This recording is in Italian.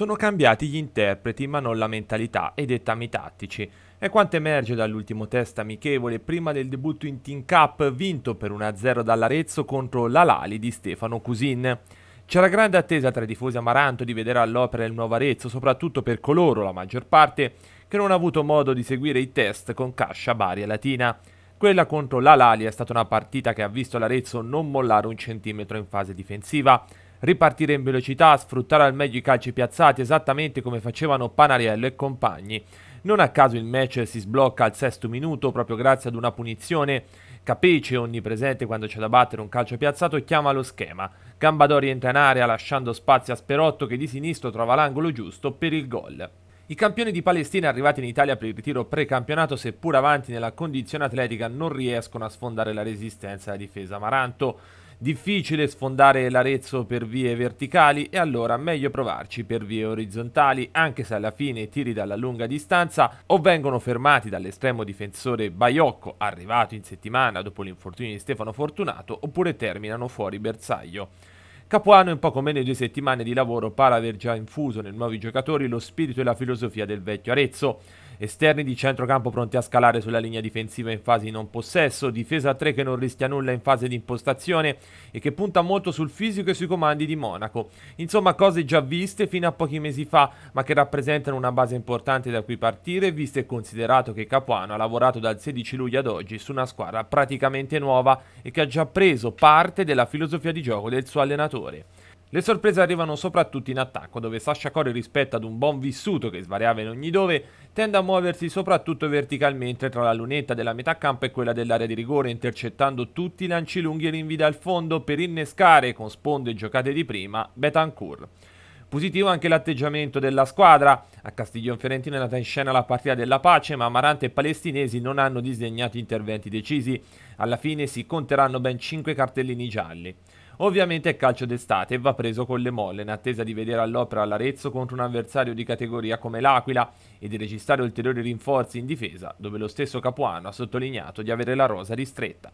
Sono cambiati gli interpreti ma non la mentalità e i dettami tattici. È quanto emerge dall'ultimo test amichevole prima del debutto in Team Cup vinto per 1-0 dall'Arezzo contro l'Alali di Stefano Cusin. C'era grande attesa tra i tifosi amaranto di vedere all'opera il nuovo Arezzo, soprattutto per coloro, la maggior parte, che non ha avuto modo di seguire i test con Cascia, Bari e Latina. Quella contro l'Alali è stata una partita che ha visto l'Arezzo non mollare un centimetro in fase difensiva, ripartire in velocità, sfruttare al meglio i calci piazzati esattamente come facevano Panariello e compagni. Non a caso il match si sblocca al sesto minuto proprio grazie ad una punizione. Capece, onnipresente quando c'è da battere un calcio piazzato, chiama lo schema. Gambadori entra in area lasciando spazio a Sperotto che di sinistro trova l'angolo giusto per il gol. I campioni di Palestina arrivati in Italia per il ritiro precampionato, seppur avanti nella condizione atletica, non riescono a sfondare la resistenza alla difesa Amaranto. Difficile sfondare l'Arezzo per vie verticali e allora meglio provarci per vie orizzontali, anche se alla fine i tiri dalla lunga distanza o vengono fermati dall'estremo difensore Baiocco, arrivato in settimana dopo l'infortunio di Stefano Fortunato, oppure terminano fuori bersaglio. Capuano in poco meno di due settimane di lavoro pare aver già infuso nei nuovi giocatori lo spirito e la filosofia del vecchio Arezzo esterni di centrocampo pronti a scalare sulla linea difensiva in fase di non possesso, difesa 3 che non rischia nulla in fase di impostazione e che punta molto sul fisico e sui comandi di Monaco. Insomma, cose già viste fino a pochi mesi fa, ma che rappresentano una base importante da cui partire, visto e considerato che Capuano ha lavorato dal 16 luglio ad oggi su una squadra praticamente nuova e che ha già preso parte della filosofia di gioco del suo allenatore. Le sorprese arrivano soprattutto in attacco, dove Sasha Corey rispetto ad un buon vissuto che svariava in ogni dove, tende a muoversi soprattutto verticalmente tra la lunetta della metà campo e quella dell'area di rigore, intercettando tutti i lanci lunghi e rinvidi dal fondo per innescare, con sponde giocate di prima, Betancourt. Positivo anche l'atteggiamento della squadra. A Castiglion Fiorentino è nata in scena la partita della pace, ma Amarante e palestinesi non hanno disdegnato interventi decisi. Alla fine si conteranno ben 5 cartellini gialli. Ovviamente è calcio d'estate e va preso con le molle, in attesa di vedere all'opera l'Arezzo contro un avversario di categoria come l'Aquila e di registrare ulteriori rinforzi in difesa, dove lo stesso Capuano ha sottolineato di avere la rosa ristretta.